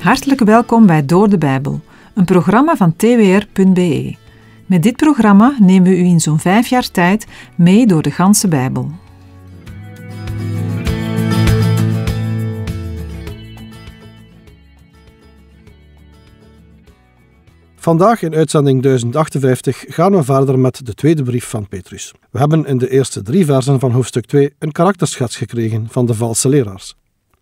Hartelijk welkom bij Door de Bijbel, een programma van twr.be. Met dit programma nemen we u in zo'n vijf jaar tijd mee door de ganse Bijbel. Vandaag in uitzending 1058 gaan we verder met de tweede brief van Petrus. We hebben in de eerste drie versen van hoofdstuk 2 een karakterschets gekregen van de valse leraars.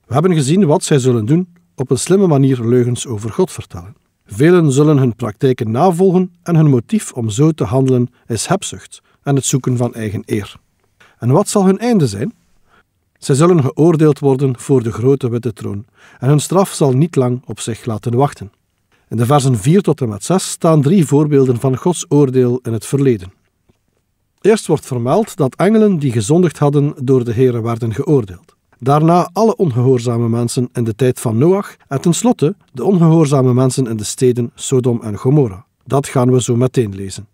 We hebben gezien wat zij zullen doen op een slimme manier leugens over God vertellen. Velen zullen hun praktijken navolgen en hun motief om zo te handelen is hebzucht en het zoeken van eigen eer. En wat zal hun einde zijn? Zij zullen geoordeeld worden voor de grote witte troon en hun straf zal niet lang op zich laten wachten. In de versen 4 tot en met 6 staan drie voorbeelden van Gods oordeel in het verleden. Eerst wordt vermeld dat engelen die gezondigd hadden door de Here werden geoordeeld daarna alle ongehoorzame mensen in de tijd van Noach en tenslotte de ongehoorzame mensen in de steden Sodom en Gomorra. Dat gaan we zo meteen lezen.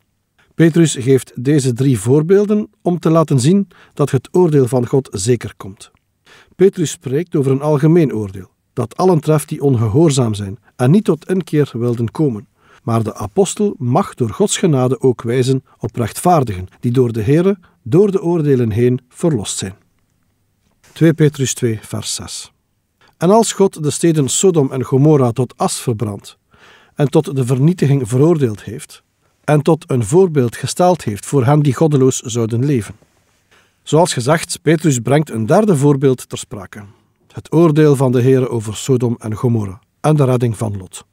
Petrus geeft deze drie voorbeelden om te laten zien dat het oordeel van God zeker komt. Petrus spreekt over een algemeen oordeel, dat allen treft die ongehoorzaam zijn en niet tot inkeer wilden komen. Maar de apostel mag door Gods genade ook wijzen op rechtvaardigen die door de Here, door de oordelen heen verlost zijn. 2 Petrus 2, vers 6. En als God de steden Sodom en Gomorra tot as verbrandt en tot de vernietiging veroordeeld heeft, en tot een voorbeeld gesteld heeft voor hen die goddeloos zouden leven. Zoals gezegd, Petrus brengt een derde voorbeeld ter sprake: het oordeel van de Heer over Sodom en Gomorra en de redding van Lot.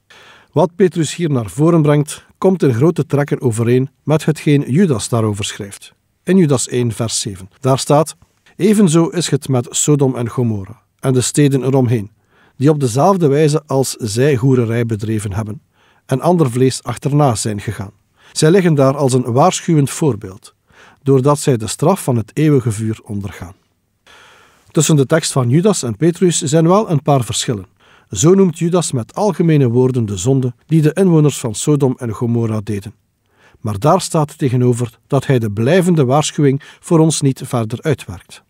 Wat Petrus hier naar voren brengt, komt in grote trekken overeen met hetgeen Judas daarover schrijft. In Judas 1, vers 7. Daar staat: Evenzo is het met Sodom en Gomorra en de steden eromheen, die op dezelfde wijze als zij hoererij bedreven hebben en ander vlees achterna zijn gegaan. Zij liggen daar als een waarschuwend voorbeeld, doordat zij de straf van het eeuwige vuur ondergaan. Tussen de tekst van Judas en Petrus zijn wel een paar verschillen. Zo noemt Judas met algemene woorden de zonde die de inwoners van Sodom en Gomorra deden. Maar daar staat tegenover dat hij de blijvende waarschuwing voor ons niet verder uitwerkt.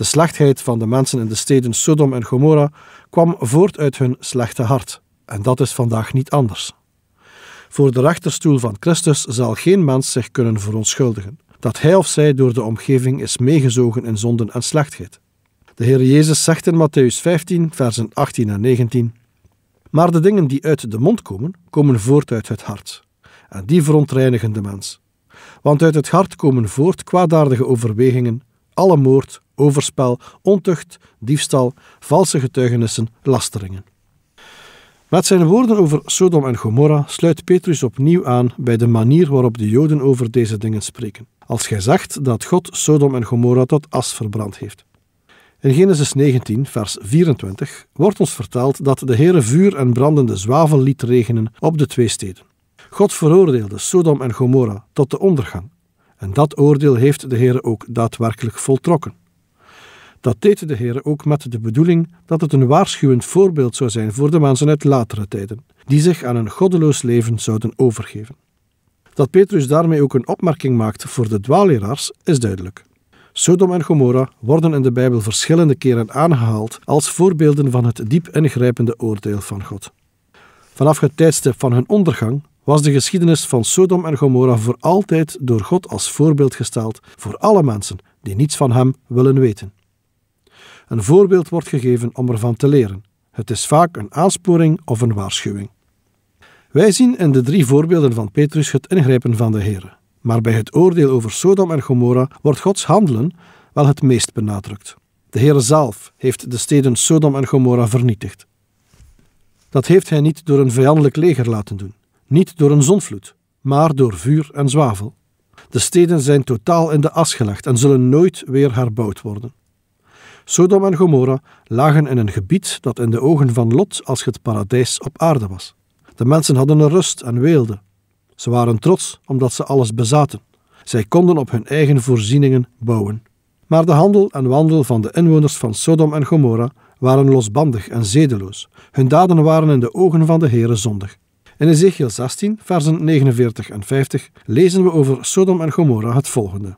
De slechtheid van de mensen in de steden Sodom en Gomorra kwam voort uit hun slechte hart. En dat is vandaag niet anders. Voor de rechterstoel van Christus zal geen mens zich kunnen verontschuldigen, dat hij of zij door de omgeving is meegezogen in zonden en slechtheid. De Heer Jezus zegt in Matthäus 15, versen 18 en 19: Maar de dingen die uit de mond komen, komen voort uit het hart. En die verontreinigen de mens. Want uit het hart komen voort kwaadaardige overwegingen, alle moord, overspel, ontucht, diefstal, valse getuigenissen, lasteringen. Met zijn woorden over Sodom en Gomorra sluit Petrus opnieuw aan bij de manier waarop de Joden over deze dingen spreken. Als gij zegt dat God Sodom en Gomorra tot as verbrand heeft. In Genesis 19, vers 24 wordt ons verteld dat de Heere vuur en brandende zwavel liet regenen op de twee steden. God veroordeelde Sodom en Gomorra tot de ondergang en dat oordeel heeft de Heer ook daadwerkelijk voltrokken. Dat deed de Heer ook met de bedoeling dat het een waarschuwend voorbeeld zou zijn voor de mensen uit latere tijden, die zich aan een goddeloos leven zouden overgeven. Dat Petrus daarmee ook een opmerking maakt voor de dwaaleraars is duidelijk. Sodom en Gomorra worden in de Bijbel verschillende keren aangehaald als voorbeelden van het diep ingrijpende oordeel van God. Vanaf het tijdstip van hun ondergang was de geschiedenis van Sodom en Gomorra voor altijd door God als voorbeeld gesteld voor alle mensen die niets van Hem willen weten. Een voorbeeld wordt gegeven om ervan te leren. Het is vaak een aansporing of een waarschuwing. Wij zien in de drie voorbeelden van Petrus het ingrijpen van de Heer. Maar bij het oordeel over Sodom en Gomorra wordt Gods handelen wel het meest benadrukt. De Heer zelf heeft de steden Sodom en Gomorra vernietigd. Dat heeft hij niet door een vijandelijk leger laten doen niet door een zonvloed, maar door vuur en zwavel. De steden zijn totaal in de as gelegd en zullen nooit weer herbouwd worden. Sodom en Gomorra lagen in een gebied dat in de ogen van Lot als het paradijs op aarde was. De mensen hadden een rust en weelden. Ze waren trots omdat ze alles bezaten. Zij konden op hun eigen voorzieningen bouwen. Maar de handel en wandel van de inwoners van Sodom en Gomorra waren losbandig en zedeloos. Hun daden waren in de ogen van de Heere zondig. In Ezekiel 16, versen 49 en 50 lezen we over Sodom en Gomorra het volgende.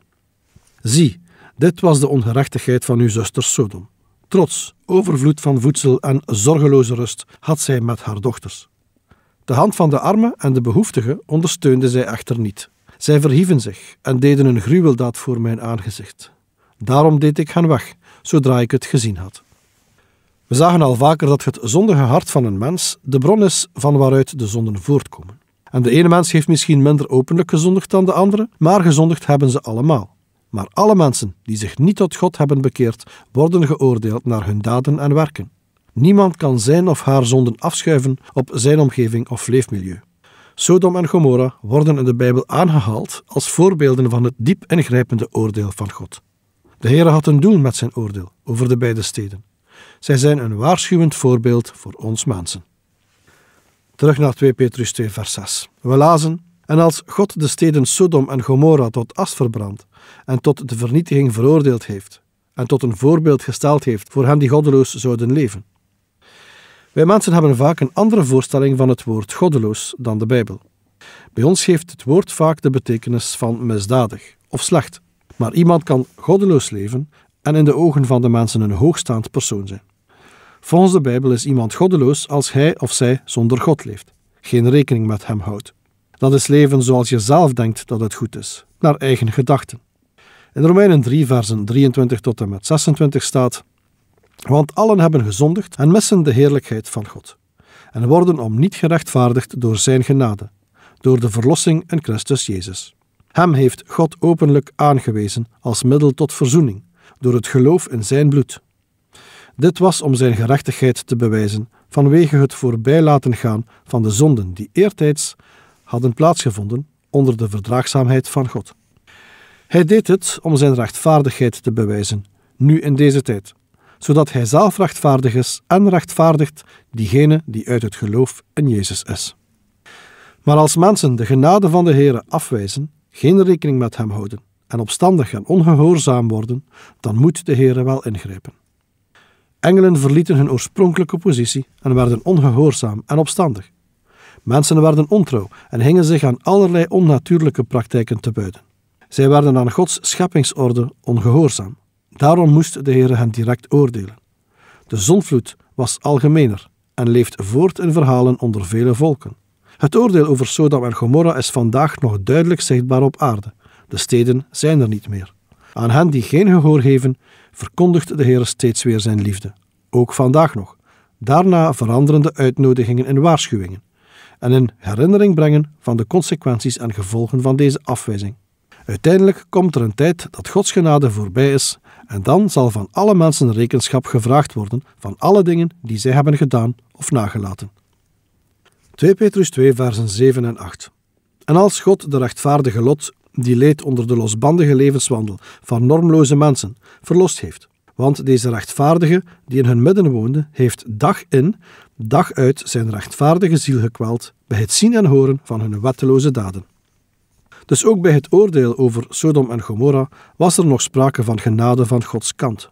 Zie, dit was de ongerechtigheid van uw zuster Sodom. Trots, overvloed van voedsel en zorgeloze rust had zij met haar dochters. De hand van de armen en de behoeftigen ondersteunde zij echter niet. Zij verhieven zich en deden een gruweldaad voor mijn aangezicht. Daarom deed ik hen weg, zodra ik het gezien had. We zagen al vaker dat het zondige hart van een mens de bron is van waaruit de zonden voortkomen. En de ene mens heeft misschien minder openlijk gezondigd dan de andere, maar gezondigd hebben ze allemaal. Maar alle mensen die zich niet tot God hebben bekeerd, worden geoordeeld naar hun daden en werken. Niemand kan zijn of haar zonden afschuiven op zijn omgeving of leefmilieu. Sodom en Gomorra worden in de Bijbel aangehaald als voorbeelden van het diep ingrijpende oordeel van God. De Heere had een doel met zijn oordeel over de beide steden. Zij zijn een waarschuwend voorbeeld voor ons mensen. Terug naar 2 Petrus 2, vers 6. We lazen: En als God de steden Sodom en Gomorra tot as verbrandt en tot de vernietiging veroordeeld heeft, en tot een voorbeeld gesteld heeft voor hen die goddeloos zouden leven. Wij mensen hebben vaak een andere voorstelling van het woord goddeloos dan de Bijbel. Bij ons geeft het woord vaak de betekenis van misdadig of slecht. Maar iemand kan goddeloos leven en in de ogen van de mensen een hoogstaand persoon zijn. Volgens de Bijbel is iemand goddeloos als hij of zij zonder God leeft, geen rekening met hem houdt. Dat is leven zoals je zelf denkt dat het goed is, naar eigen gedachten. In Romeinen 3, versen 23 tot en met 26 staat: Want allen hebben gezondigd en missen de heerlijkheid van God, en worden om niet gerechtvaardigd door Zijn genade, door de verlossing in Christus Jezus. Hem heeft God openlijk aangewezen als middel tot verzoening door het geloof in zijn bloed. Dit was om zijn gerechtigheid te bewijzen vanwege het voorbij laten gaan van de zonden die eertijds hadden plaatsgevonden onder de verdraagzaamheid van God. Hij deed het om zijn rechtvaardigheid te bewijzen, nu in deze tijd, zodat hij zelf rechtvaardig is en rechtvaardigt diegene die uit het geloof in Jezus is. Maar als mensen de genade van de Heer afwijzen, geen rekening met hem houden, en opstandig en ongehoorzaam worden, dan moet de Heere wel ingrijpen. Engelen verlieten hun oorspronkelijke positie en werden ongehoorzaam en opstandig. Mensen werden ontrouw en hingen zich aan allerlei onnatuurlijke praktijken te buiten. Zij werden aan Gods scheppingsorde ongehoorzaam. Daarom moest de Heere hen direct oordelen. De zonvloed was algemener en leeft voort in verhalen onder vele volken. Het oordeel over Sodom en Gomorra is vandaag nog duidelijk zichtbaar op aarde, de steden zijn er niet meer. Aan hen die geen gehoor geven, verkondigt de Heer steeds weer zijn liefde. Ook vandaag nog. Daarna veranderen de uitnodigingen in waarschuwingen en in herinnering brengen van de consequenties en gevolgen van deze afwijzing. Uiteindelijk komt er een tijd dat Gods genade voorbij is en dan zal van alle mensen rekenschap gevraagd worden van alle dingen die zij hebben gedaan of nagelaten. 2 Petrus 2 versen 7 en 8 En als God de rechtvaardige Lot die leed onder de losbandige levenswandel van normloze mensen, verlost heeft. Want deze rechtvaardige die in hun midden woonde, heeft dag in, dag uit zijn rechtvaardige ziel gekweld bij het zien en horen van hun wetteloze daden. Dus ook bij het oordeel over Sodom en Gomorra was er nog sprake van genade van Gods kant.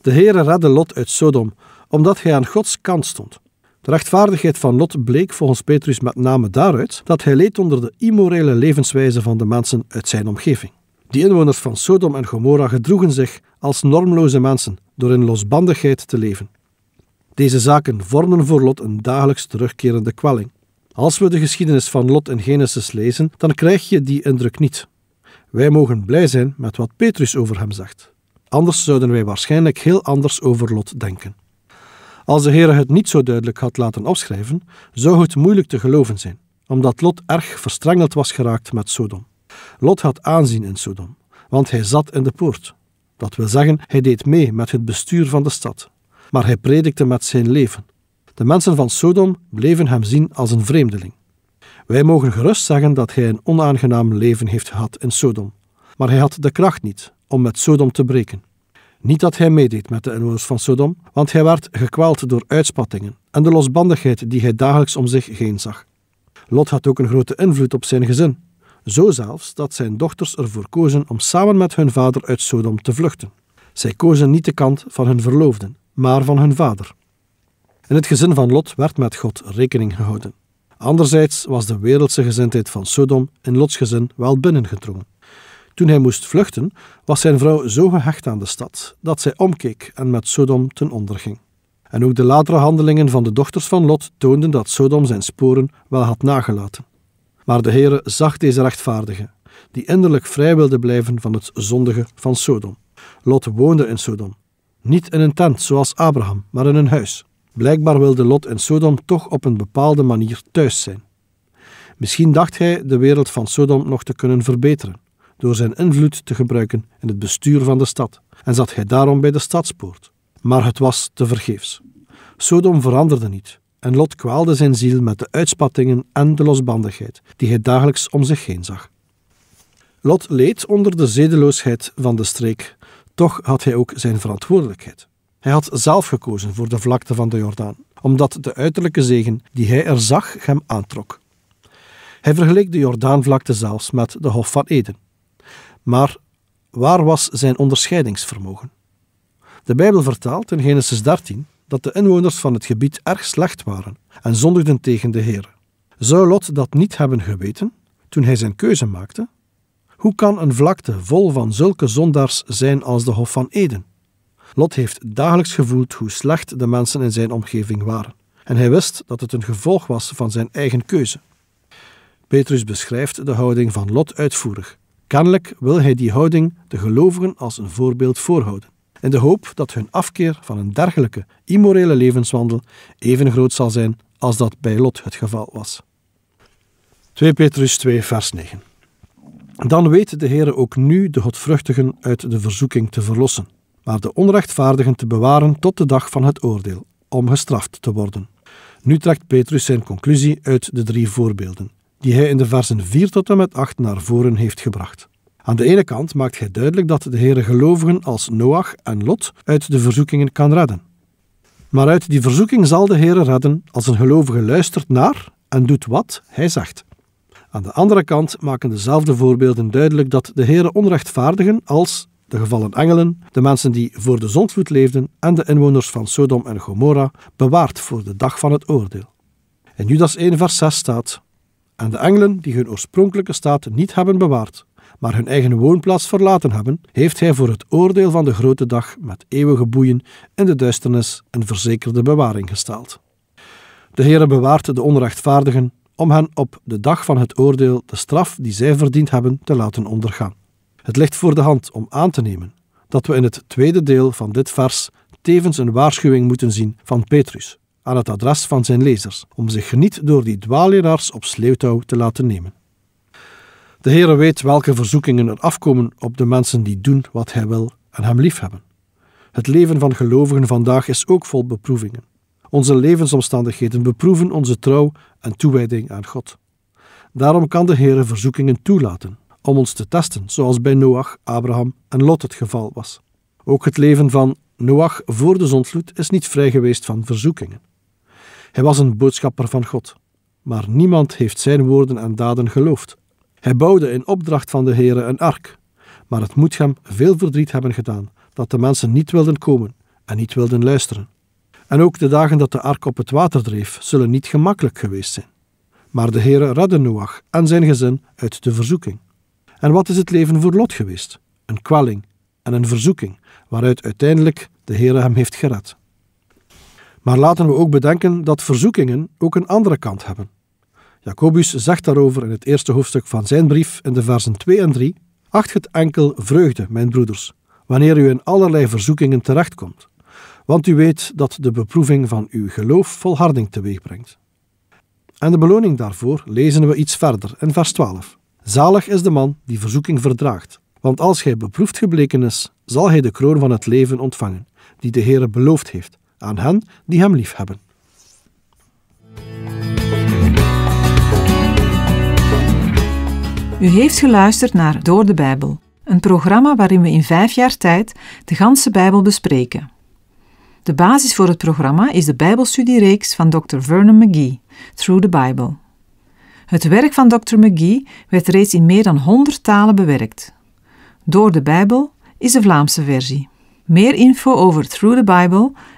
De Heere redde Lot uit Sodom, omdat hij aan Gods kant stond. De rechtvaardigheid van Lot bleek volgens Petrus met name daaruit dat hij leed onder de immorele levenswijze van de mensen uit zijn omgeving. Die inwoners van Sodom en Gomorra gedroegen zich als normloze mensen door in losbandigheid te leven. Deze zaken vormen voor Lot een dagelijks terugkerende kwelling. Als we de geschiedenis van Lot in Genesis lezen, dan krijg je die indruk niet. Wij mogen blij zijn met wat Petrus over hem zegt. Anders zouden wij waarschijnlijk heel anders over Lot denken. Als de Heer het niet zo duidelijk had laten opschrijven, zou het moeilijk te geloven zijn, omdat Lot erg verstrengeld was geraakt met Sodom. Lot had aanzien in Sodom, want hij zat in de poort. Dat wil zeggen, hij deed mee met het bestuur van de stad. Maar hij predikte met zijn leven. De mensen van Sodom bleven hem zien als een vreemdeling. Wij mogen gerust zeggen dat hij een onaangenaam leven heeft gehad in Sodom, maar hij had de kracht niet om met Sodom te breken. Niet dat hij meedeed met de inwoners van Sodom, want hij werd gekwaald door uitspattingen en de losbandigheid die hij dagelijks om zich heen zag. Lot had ook een grote invloed op zijn gezin, zo zelfs dat zijn dochters ervoor kozen om samen met hun vader uit Sodom te vluchten. Zij kozen niet de kant van hun verloofden, maar van hun vader. In het gezin van Lot werd met God rekening gehouden. Anderzijds was de wereldse gezindheid van Sodom in Lots gezin wel binnengedrongen. Toen hij moest vluchten, was zijn vrouw zo gehecht aan de stad dat zij omkeek en met Sodom ten onder ging. En ook de latere handelingen van de dochters van Lot toonden dat Sodom zijn sporen wel had nagelaten. Maar de Heere zag deze rechtvaardige, die innerlijk vrij wilde blijven van het zondige van Sodom. Lot woonde in Sodom, niet in een tent zoals Abraham, maar in een huis. Blijkbaar wilde Lot in Sodom toch op een bepaalde manier thuis zijn. Misschien dacht hij de wereld van Sodom nog te kunnen verbeteren door zijn invloed te gebruiken in het bestuur van de stad en zat hij daarom bij de stadspoort. Maar het was tevergeefs. Sodom veranderde niet en Lot kwaalde zijn ziel met de uitspattingen en de losbandigheid die hij dagelijks om zich heen zag. Lot leed onder de zedeloosheid van de streek, toch had hij ook zijn verantwoordelijkheid. Hij had zelf gekozen voor de vlakte van de Jordaan, omdat de uiterlijke zegen die hij er zag hem aantrok. Hij vergeleek de Jordaanvlakte zelfs met de Hof van Eden, maar waar was zijn onderscheidingsvermogen? De Bijbel vertaalt in Genesis 13 dat de inwoners van het gebied erg slecht waren en zondigden tegen de Heer. Zou Lot dat niet hebben geweten toen hij zijn keuze maakte? Hoe kan een vlakte vol van zulke zondaars zijn als de Hof van Eden? Lot heeft dagelijks gevoeld hoe slecht de mensen in zijn omgeving waren, en hij wist dat het een gevolg was van zijn eigen keuze. Petrus beschrijft de houding van Lot uitvoerig Kennelijk wil hij die houding de gelovigen als een voorbeeld voorhouden, in de hoop dat hun afkeer van een dergelijke immorele levenswandel even groot zal zijn als dat bij Lot het geval was. 2 Petrus 2, vers 9. Dan weet de Heer ook nu de godvruchtigen uit de verzoeking te verlossen, maar de onrechtvaardigen te bewaren tot de dag van het oordeel, om gestraft te worden. Nu trekt Petrus zijn conclusie uit de drie voorbeelden die hij in de versen 4 tot en met 8 naar voren heeft gebracht. Aan de ene kant maakt hij duidelijk dat de Heere gelovigen als Noach en Lot uit de verzoekingen kan redden. Maar uit die verzoeking zal de Heere redden als een gelovige luistert naar en doet wat hij zegt. Aan de andere kant maken dezelfde voorbeelden duidelijk dat de Heere onrechtvaardigen als de gevallen engelen, de mensen die voor de zondvloed leefden en de inwoners van Sodom en Gomorra bewaart voor de dag van het oordeel. In Judas 1 vers 6 staat aan de engelen die hun oorspronkelijke staat niet hebben bewaard, maar hun eigen woonplaats verlaten hebben, heeft hij voor het oordeel van de grote dag met eeuwige boeien in de duisternis een verzekerde bewaring gesteld. De Heere bewaart de onrechtvaardigen om hen op de dag van het oordeel de straf die zij verdiend hebben te laten ondergaan. Het ligt voor de hand om aan te nemen dat we in het tweede deel van dit vers tevens een waarschuwing moeten zien van Petrus, aan het adres van zijn lezers, om zich niet door die dwaaleraars op sleutouw te laten nemen. De Heere weet welke verzoekingen er afkomen op de mensen die doen wat Hij wil en Hem liefhebben. Het leven van gelovigen vandaag is ook vol beproevingen. Onze levensomstandigheden beproeven onze trouw en toewijding aan God. Daarom kan de Heere verzoekingen toelaten, om ons te testen, zoals bij Noach, Abraham en Lot het geval was. Ook het leven van Noach voor de zondvloed is niet vrij geweest van verzoekingen. Hij was een boodschapper van God, maar niemand heeft zijn woorden en daden geloofd. Hij bouwde in opdracht van de Heere een ark, maar het moet hem veel verdriet hebben gedaan dat de mensen niet wilden komen en niet wilden luisteren. En ook de dagen dat de ark op het water dreef, zullen niet gemakkelijk geweest zijn. Maar de Heere redde Noach en zijn gezin uit de verzoeking. En wat is het leven voor Lot geweest? Een kwelling en een verzoeking, waaruit uiteindelijk de Heere hem heeft gered. Maar laten we ook bedenken dat verzoekingen ook een andere kant hebben. Jacobus zegt daarover in het eerste hoofdstuk van zijn brief in de versen 2 en 3: Acht het enkel vreugde, mijn broeders, wanneer u in allerlei verzoekingen terechtkomt, want u weet dat de beproeving van uw geloof volharding teweegbrengt. En de beloning daarvoor lezen we iets verder in vers 12. Zalig is de man die verzoeking verdraagt, want als hij beproefd gebleken is, zal hij de kroon van het leven ontvangen, die de Heere beloofd heeft aan hen die hem lief hebben. U heeft geluisterd naar Door de Bijbel, een programma waarin we in vijf jaar tijd de ganse Bijbel bespreken. De basis voor het programma is de Bijbelstudiereeks van Dr. Vernon McGee, Through the Bible. Het werk van Dr. McGee werd reeds in meer dan 100 talen bewerkt. Door de Bijbel is de Vlaamse versie. Meer info over Through the Bible